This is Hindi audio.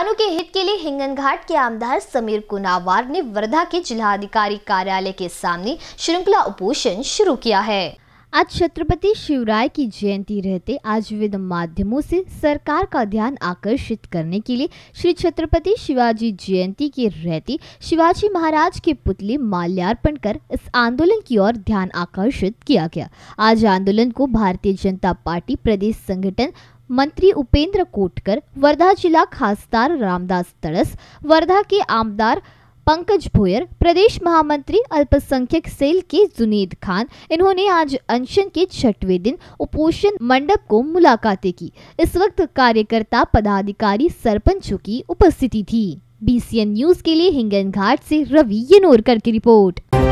किसानों के हित के लिए हिंगन घाट के आमदार समीर कुनावार ने वर्धा के जिलाधिकारी कार्यालय के सामने श्रृंखला उपोषण शुरू किया है आज छत्रपति शिवराय की जयंती रहते आज विविध माध्यमों से सरकार का ध्यान आकर्षित करने के लिए श्री छत्रपति शिवाजी जयंती के रहते शिवाजी महाराज के पुतले माल्यार्पण कर इस आंदोलन की ओर ध्यान आकर्षित किया गया आज आंदोलन को भारतीय जनता पार्टी प्रदेश संगठन मंत्री उपेंद्र कोटकर वर्धा जिला खासदार रामदास तड़स वर्धा के आमदार पंकज भोयर प्रदेश महामंत्री अल्पसंख्यक सेल के जुनेद खान इन्होंने आज अनशन के छठवें दिन उपोषण मंडप को मुलाकातें की इस वक्त कार्यकर्ता पदाधिकारी सरपंचों की उपस्थिति थी बी न्यूज के लिए हिंगन घाट से रवि यनोरकर की रिपोर्ट